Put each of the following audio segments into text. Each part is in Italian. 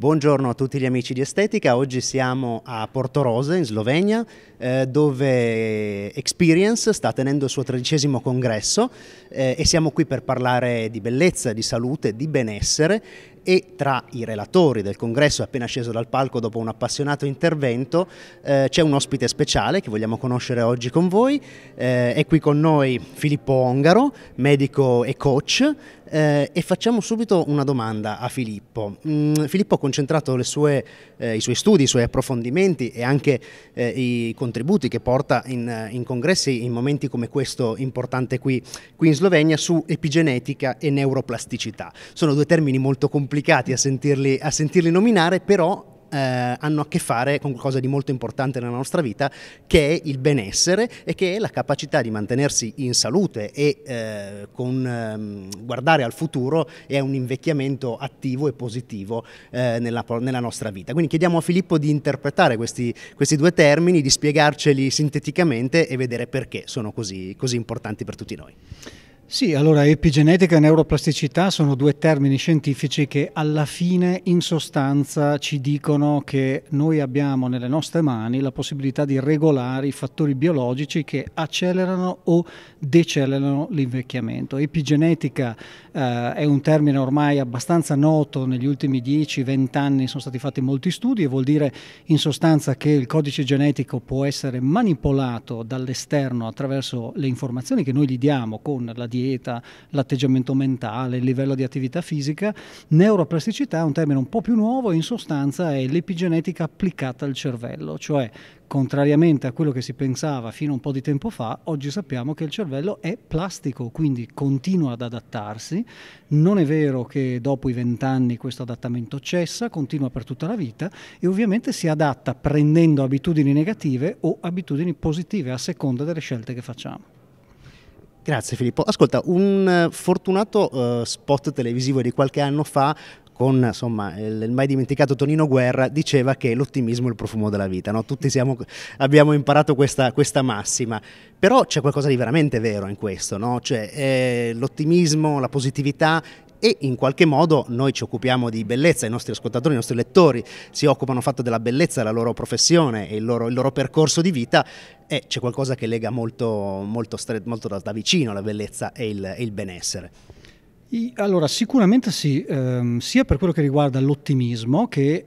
Buongiorno a tutti gli amici di Estetica, oggi siamo a Portorose in Slovenia eh, dove Experience sta tenendo il suo tredicesimo congresso eh, e siamo qui per parlare di bellezza, di salute, di benessere e tra i relatori del congresso appena sceso dal palco dopo un appassionato intervento eh, c'è un ospite speciale che vogliamo conoscere oggi con voi, eh, è qui con noi Filippo Ongaro, medico e coach eh, e facciamo subito una domanda a Filippo. Mm, Filippo ha concentrato sue, eh, i suoi studi, i suoi approfondimenti e anche eh, i contributi che porta in, in congressi in momenti come questo importante qui, qui in Slovenia su epigenetica e neuroplasticità. Sono due termini molto complicati complicati a sentirli, a sentirli nominare, però eh, hanno a che fare con qualcosa di molto importante nella nostra vita, che è il benessere e che è la capacità di mantenersi in salute e eh, con, ehm, guardare al futuro e a un invecchiamento attivo e positivo eh, nella, nella, nostra vita. Quindi chiediamo a Filippo di interpretare questi, questi, due termini, di spiegarceli sinteticamente e vedere perché sono così, così importanti per tutti noi. Sì, allora epigenetica e neuroplasticità sono due termini scientifici che alla fine in sostanza ci dicono che noi abbiamo nelle nostre mani la possibilità di regolare i fattori biologici che accelerano o decelerano l'invecchiamento. Epigenetica eh, è un termine ormai abbastanza noto, negli ultimi 10-20 anni sono stati fatti molti studi e vuol dire in sostanza che il codice genetico può essere manipolato dall'esterno attraverso le informazioni che noi gli diamo con la DNA dieta, l'atteggiamento mentale, il livello di attività fisica. Neuroplasticità è un termine un po' più nuovo e in sostanza è l'epigenetica applicata al cervello, cioè contrariamente a quello che si pensava fino a un po' di tempo fa, oggi sappiamo che il cervello è plastico, quindi continua ad adattarsi. Non è vero che dopo i vent'anni questo adattamento cessa, continua per tutta la vita e ovviamente si adatta prendendo abitudini negative o abitudini positive a seconda delle scelte che facciamo. Grazie Filippo. Ascolta, un eh, fortunato uh, spot televisivo di qualche anno fa con insomma, il, mai dimenticato Tonino Guerra, diceva che l'ottimismo è il profumo della vita. No? Tutti siamo, abbiamo imparato questa, questa massima, però c'è qualcosa di veramente vero in questo. No? Cioè, eh, l'ottimismo, la positività e in qualche modo noi ci occupiamo di bellezza, i nostri ascoltatori, i nostri lettori si occupano fatto della bellezza, la loro professione e il loro, il loro percorso di vita e c'è qualcosa che lega molto, molto, molto da, da, vicino la bellezza e il, e il benessere. Allora, sicuramente sì, ehm, sia per quello che riguarda l'ottimismo che eh,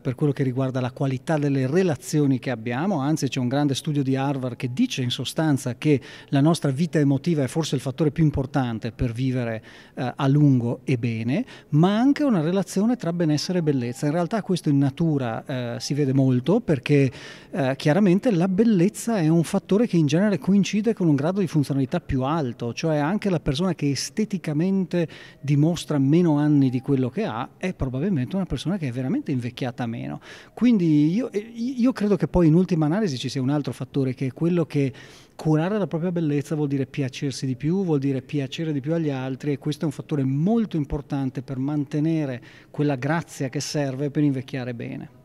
per quello che riguarda la qualità delle relazioni che abbiamo, anzi c'è un grande studio di Harvard che dice in sostanza che la nostra vita emotiva è forse il fattore più importante per vivere eh, a lungo e bene, ma anche una relazione tra benessere e bellezza. In realtà questo in natura eh, si vede molto perché eh, chiaramente la bellezza è un fattore che in genere coincide con un grado di funzionalità più alto, cioè anche la persona che esteticamente veramente dimostra meno anni di quello che ha, è probabilmente una persona che è veramente invecchiata meno. Quindi io, eh, io credo che poi in ultima analisi ci sia un altro fattore che è quello che curare la propria bellezza vuol dire piacersi di più, vuol dire piacere di più agli altri e questo è un fattore molto importante per mantenere quella grazia che serve per invecchiare bene.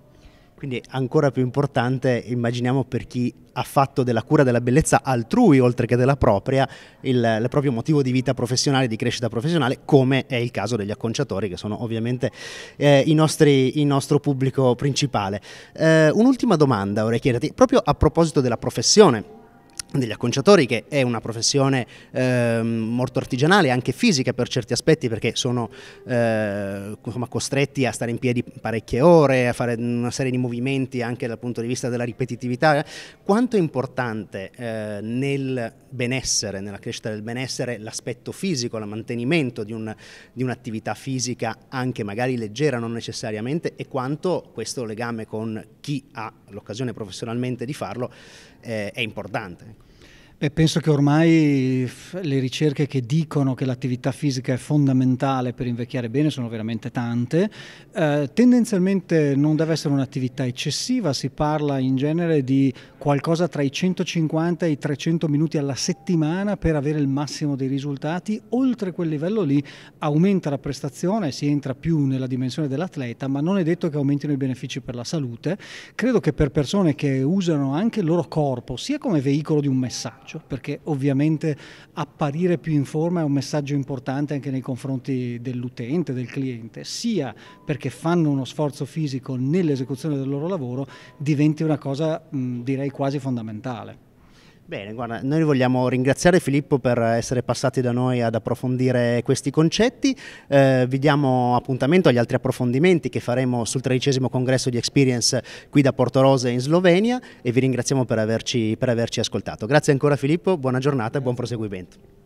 Quindi ancora più importante, immaginiamo per chi ha fatto della cura della bellezza altrui, oltre che della propria, il, il, proprio motivo di vita professionale, di crescita professionale, come è il caso degli acconciatori, che sono ovviamente eh, nostri, il nostro pubblico principale. Eh, un'ultima domanda vorrei chiederti, proprio a proposito della professione degli acconciatori che è una professione eh, molto artigianale anche fisica per certi aspetti perché sono eh, costretti a stare in piedi parecchie ore a fare una serie di movimenti anche dal punto di vista della ripetitività quanto è importante eh, nel benessere nella crescita del benessere l'aspetto fisico il mantenimento di, un, di un'attività fisica anche magari leggera non necessariamente e quanto questo legame con chi ha l'occasione professionalmente di farlo eh, è importante. Ecco. Beh, penso che ormai le ricerche che dicono che l'attività fisica è fondamentale per invecchiare bene sono veramente tante. Eh, tendenzialmente non deve essere un'attività eccessiva, si parla in genere di qualcosa tra i 150 e i 300 minuti alla settimana per avere il massimo dei risultati. Oltre quel livello lì aumenta la prestazione, si entra più nella dimensione dell'atleta, ma non è detto che aumentino i benefici per la salute. Credo che per persone che usano anche il loro corpo sia come veicolo di un messaggio, faccio, perché ovviamente apparire più in forma è un messaggio importante anche nei confronti dell'utente, del cliente, sia perché fanno uno sforzo fisico nell'esecuzione del loro lavoro, diventi una cosa mh, direi quasi fondamentale. Bene, guarda, noi vogliamo ringraziare Filippo per essere passati da noi ad approfondire questi concetti, eh, vi diamo appuntamento agli altri approfondimenti che faremo sul tredicesimo congresso di Experience qui da Portorose in Slovenia e vi ringraziamo per averci, per averci ascoltato. Grazie ancora Filippo, buona giornata e buon proseguimento.